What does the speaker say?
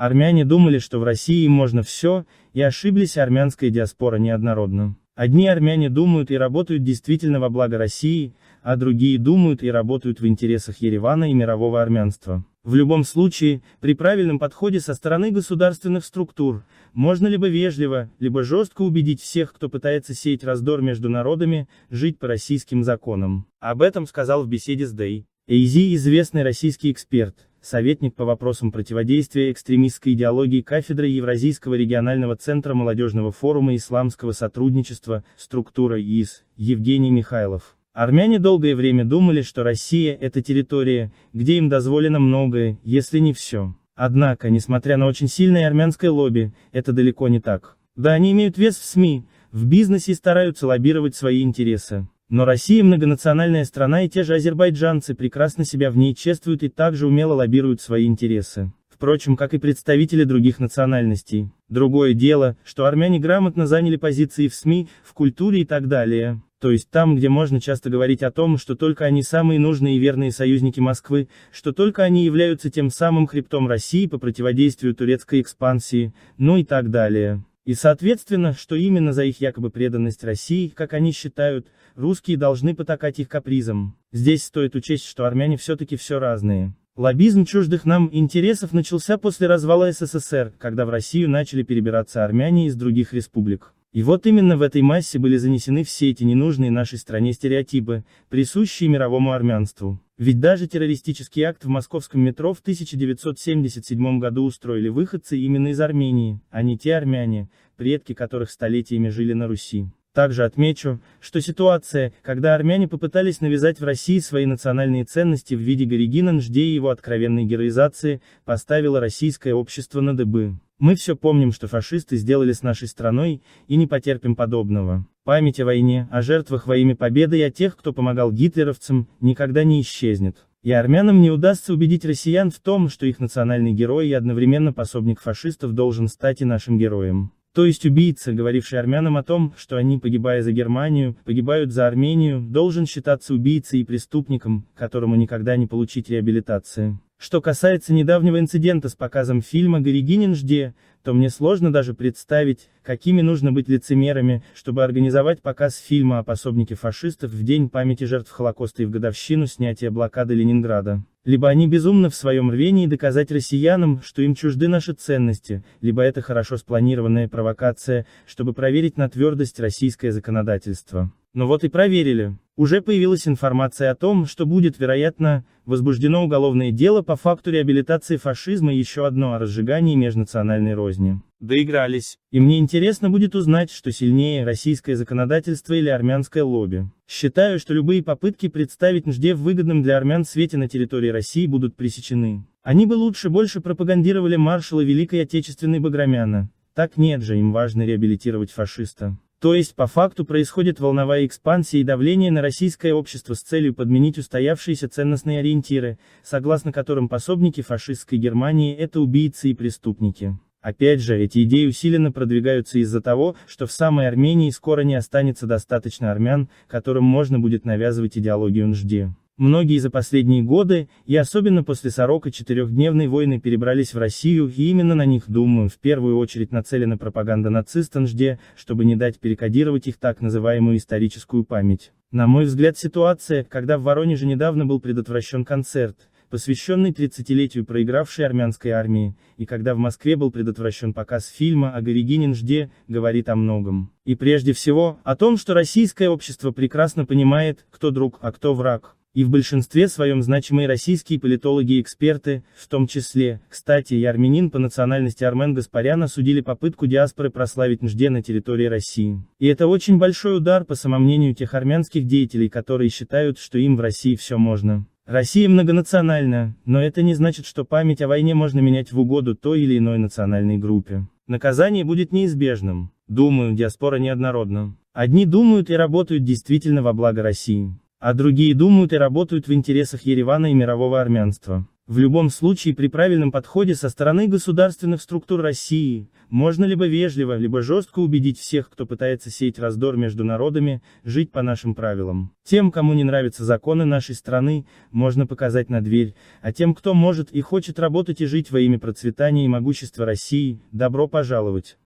Армяне думали, что в России можно все, и ошиблись, армянская диаспора неоднородна. Одни армяне думают и работают действительно во благо России, а другие думают и работают в интересах Еревана и мирового армянства. В любом случае, при правильном подходе со стороны государственных структур, можно либо вежливо, либо жестко убедить всех, кто пытается сеять раздор между народами, жить по российским законам. Об этом сказал в беседе с Дэй. Эйзи – известный российский эксперт, советник по вопросам противодействия экстремистской идеологии кафедры Евразийского регионального центра молодежного форума исламского сотрудничества, структура ИИС, Евгений Михайлов. Армяне долгое время думали, что Россия – это территория, где им дозволено многое, если не все. Однако, несмотря на очень сильное армянское лобби, это далеко не так. Да они имеют вес в СМИ, в бизнесе и стараются лоббировать свои интересы. Но Россия многонациональная страна и те же азербайджанцы прекрасно себя в ней чествуют и также умело лоббируют свои интересы. Впрочем, как и представители других национальностей. Другое дело, что армяне грамотно заняли позиции в СМИ, в культуре и так далее. То есть там, где можно часто говорить о том, что только они самые нужные и верные союзники Москвы, что только они являются тем самым хребтом России по противодействию турецкой экспансии, ну и так далее. И соответственно, что именно за их якобы преданность России, как они считают, русские должны потакать их капризам. Здесь стоит учесть, что армяне все-таки все разные. Лоббизм чуждых нам интересов начался после развала СССР, когда в Россию начали перебираться армяне из других республик. И вот именно в этой массе были занесены все эти ненужные нашей стране стереотипы, присущие мировому армянству. Ведь даже террористический акт в московском метро в 1977 году устроили выходцы именно из Армении, а не те армяне, предки которых столетиями жили на Руси. Также отмечу, что ситуация, когда армяне попытались навязать в России свои национальные ценности в виде Горегина Нжде и его откровенной героизации, поставила российское общество на дыбы. Мы все помним, что фашисты сделали с нашей страной, и не потерпим подобного. Память о войне, о жертвах во имя победы и о тех, кто помогал гитлеровцам, никогда не исчезнет. И армянам не удастся убедить россиян в том, что их национальный герой и одновременно пособник фашистов должен стать и нашим героем. То есть убийца, говоривший армянам о том, что они, погибая за Германию, погибают за Армению, должен считаться убийцей и преступником, которому никогда не получить реабилитации. Что касается недавнего инцидента с показом фильма «Горегинин жде», то мне сложно даже представить, какими нужно быть лицемерами, чтобы организовать показ фильма о пособнике фашистов в День памяти жертв Холокоста и в годовщину снятия блокады Ленинграда. Либо они безумны в своем рвении доказать россиянам, что им чужды наши ценности, либо это хорошо спланированная провокация, чтобы проверить на твердость российское законодательство. Но вот и проверили. Уже появилась информация о том, что будет, вероятно, возбуждено уголовное дело по факту реабилитации фашизма и еще одно о разжигании межнациональной розни. Доигрались. И мне интересно будет узнать, что сильнее, российское законодательство или армянское лобби. Считаю, что любые попытки представить НЖД в выгодном для армян свете на территории России будут пресечены. Они бы лучше больше пропагандировали маршала Великой Отечественной Баграмяна. Так нет же, им важно реабилитировать фашиста. То есть по факту происходит волновая экспансия и давление на российское общество с целью подменить устоявшиеся ценностные ориентиры, согласно которым пособники фашистской Германии это убийцы и преступники. Опять же, эти идеи усиленно продвигаются из-за того, что в самой Армении скоро не останется достаточно армян, которым можно будет навязывать идеологию НЖД. Многие за последние годы, и особенно после сорока четырехдневной войны перебрались в Россию, и именно на них, думаю, в первую очередь нацелена пропаганда нацистов жде, чтобы не дать перекодировать их так называемую историческую память. На мой взгляд ситуация, когда в Воронеже недавно был предотвращен концерт, посвященный 30-летию проигравшей армянской армии, и когда в Москве был предотвращен показ фильма о Горегинин Жде, говорит о многом. И прежде всего, о том, что российское общество прекрасно понимает, кто друг, а кто враг и в большинстве своем значимые российские политологи и эксперты, в том числе, кстати, и армянин по национальности Армен Гаспарян осудили попытку диаспоры прославить Нжде на территории России. И это очень большой удар по самомнению тех армянских деятелей, которые считают, что им в России все можно. Россия многонациональна, но это не значит, что память о войне можно менять в угоду той или иной национальной группе. Наказание будет неизбежным. Думаю, диаспора неоднородна. Одни думают и работают действительно во благо России а другие думают и работают в интересах Еревана и мирового армянства. В любом случае при правильном подходе со стороны государственных структур России, можно либо вежливо, либо жестко убедить всех, кто пытается сеять раздор между народами, жить по нашим правилам. Тем, кому не нравятся законы нашей страны, можно показать на дверь, а тем, кто может и хочет работать и жить во имя процветания и могущества России, добро пожаловать.